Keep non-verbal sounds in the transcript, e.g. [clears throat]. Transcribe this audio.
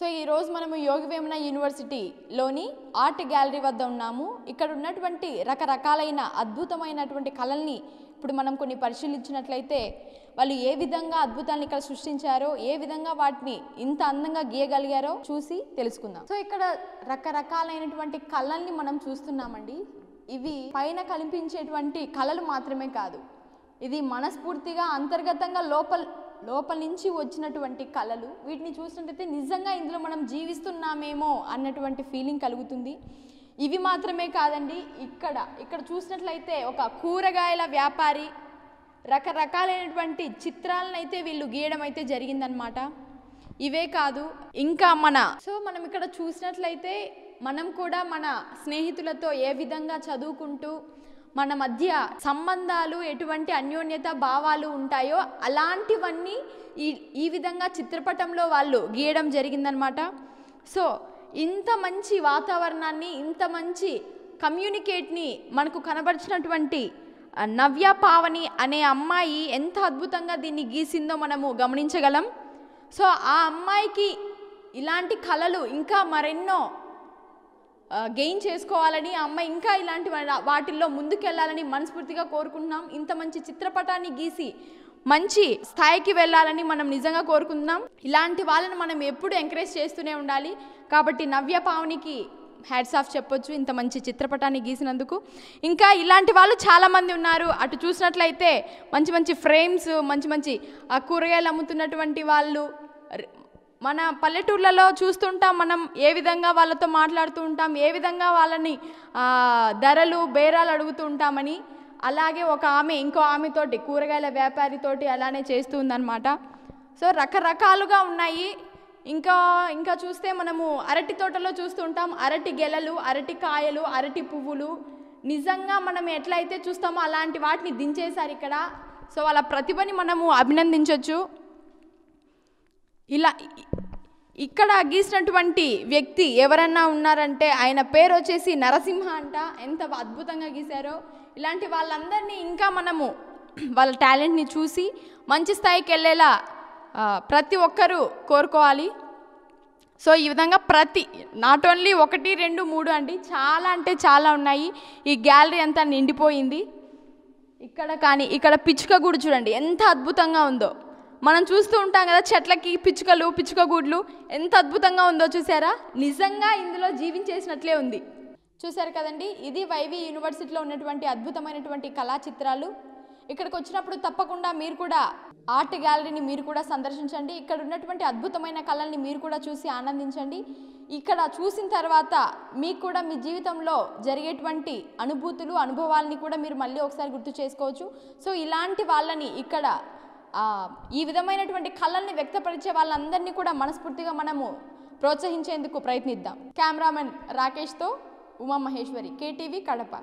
so ఈరోజు మనము university యూనివర్సిటీలోని art gallery వద్ద ఉన్నాము ఇక్కడ ఉన్నటువంటి రకరకాలైన అద్భుతమైనటువంటి కళల్ని ఇప్పుడు మనం కొన్ని పరిశీలించినట్లయితే వాళ్ళు ఏ విధంగా అద్భుతాన్ని ఇక్కడ సృష్టించారో ఏ విధంగా వాటిని ఇంత అందంగా గీయగలిగారో చూసి తెలుసుకుందాం సో ఇక్కడ రకరకాలైనటువంటి కళల్ని మనం చూస్తున్నామండి ఇవి పైన కనిపించేటువంటి కళలు మాత్రమే కాదు ఇది మనస్ఫూర్తిగా అంతర్గతంగా లోపల లోపల నుంచి వచ్చినటువంటి కళలు వీటిని చూసినట్టయితే నిజంగా ఇందులో మనం జీవిస్తున్నామేమో అన్నటువంటి ఫీలింగ్ కలుగుతుంది ఇవి మాత్రమే కాదండి ఇక్కడ ఇక్కడ చూసినట్లయితే ఒక కూరగాయల వ్యాపారి రకరకాలైనటువంటి చిత్రాలను అయితే వీళ్ళు గీయడం అయితే జరిగిందనమాట ఇవే కాదు ఇంకా మన సో మనం ఇక్కడ చూసినట్లయితే మనం కూడా మన స్నేహితులతో ఏ విధంగా చదువుకుంటూ మన మధ్య సంబంధాలు ఎటువంటి అన్యోన్యత భావాలు ఉంటాయో అలాంటివన్నీ ఈ ఈ విధంగా చిత్రపటంలో వాళ్ళు గీయడం జరిగిందనమాట సో ఇంత మంచి వాతావరణాన్ని ఇంత మంచి కమ్యూనికేట్ని మనకు కనబరిచినటువంటి నవ్య పావని అనే అమ్మాయి ఎంత అద్భుతంగా దీన్ని గీసిందో మనము గమనించగలం సో ఆ అమ్మాయికి ఇలాంటి కళలు ఇంకా మరెన్నో గెయిన్ చేసుకోవాలని అమ్మ ఇంకా ఇలాంటి వాటిల్లో ముందుకెళ్లాలని మనస్ఫూర్తిగా కోరుకుంటున్నాం ఇంత మంచి చిత్రపటాన్ని గీసి మంచి స్థాయికి వెళ్ళాలని మనం నిజంగా కోరుకుందాం ఇలాంటి వాళ్ళని మనం ఎప్పుడు ఎంకరేజ్ చేస్తూనే ఉండాలి కాబట్టి నవ్య పావునికి హ్యాడ్స్ ఆఫ్ చెప్పొచ్చు ఇంత మంచి చిత్రపటాన్ని గీసినందుకు ఇంకా ఇలాంటి వాళ్ళు చాలామంది ఉన్నారు అటు చూసినట్లయితే మంచి మంచి ఫ్రేమ్స్ మంచి మంచి కూరగాయలు అమ్ముతున్నటువంటి వాళ్ళు మన పల్లెటూర్లలో చూస్తుంటాం మనం ఏ విధంగా వాళ్ళతో మాట్లాడుతూ ఉంటాం ఏ విధంగా వాళ్ళని ధరలు బేరాలు అడుగుతూ ఉంటామని అలాగే ఒక ఆమె ఇంకో ఆమెతోటి కూరగాయల వ్యాపారితోటి అలానే చేస్తుందన్నమాట సో రకరకాలుగా ఉన్నాయి ఇంకా ఇంకా చూస్తే మనము అరటి తోటలో చూస్తుంటాం అరటి గెలలు అరటి కాయలు అరటి పువ్వులు నిజంగా మనం ఎట్లయితే చూస్తామో అలాంటి వాటిని దించేశారు ఇక్కడ సో వాళ్ళ ప్రతిభని మనము అభినందించవచ్చు ఇలా ఇక్కడ గీసినటువంటి వ్యక్తి ఎవరన్నా ఉన్నారంటే ఆయన పేరు వచ్చేసి నరసింహ అంట ఎంత అద్భుతంగా గీశారో ఇలాంటి వాళ్ళందరినీ ఇంకా మనము [clears throat] వాళ్ళ టాలెంట్ని చూసి మంచి స్థాయికి వెళ్ళేలా ప్రతి ఒక్కరూ కోరుకోవాలి సో ఈ విధంగా ప్రతి నాట్ ఓన్లీ ఒకటి రెండు మూడు అండి చాలా అంటే చాలా ఉన్నాయి ఈ గ్యాలరీ అంతా నిండిపోయింది ఇక్కడ కానీ ఇక్కడ పిచ్చుక కూడా చూడండి ఎంత అద్భుతంగా ఉందో మనం చూస్తూ ఉంటాం కదా చెట్లకి పిచ్చుకలు పిచ్చుక గూడ్లు ఎంత అద్భుతంగా ఉందో చూసారా నిజంగా ఇందులో జీవించేసినట్లే ఉంది చూసారు కదండి ఇది వైవి యూనివర్సిటీలో ఉన్నటువంటి అద్భుతమైనటువంటి కళా చిత్రాలు ఇక్కడికి వచ్చినప్పుడు తప్పకుండా మీరు కూడా ఆర్ట్ గ్యాలరీని మీరు కూడా సందర్శించండి ఇక్కడ ఉన్నటువంటి అద్భుతమైన కళల్ని మీరు కూడా చూసి ఆనందించండి ఇక్కడ చూసిన తర్వాత మీకు కూడా మీ జీవితంలో జరిగేటువంటి అనుభూతులు అనుభవాలని కూడా మీరు మళ్ళీ ఒకసారి గుర్తు చేసుకోవచ్చు సో ఇలాంటి వాళ్ళని ఇక్కడ ఈ విధమైనటువంటి కళల్ని వ్యక్తపరిచే వాళ్ళందరినీ కూడా మనస్ఫూర్తిగా మనము ప్రోత్సహించేందుకు ప్రయత్నిద్దాం కెమెరామెన్ రాకేష్తో ఉమా మహేశ్వరి కేటీవీ కడప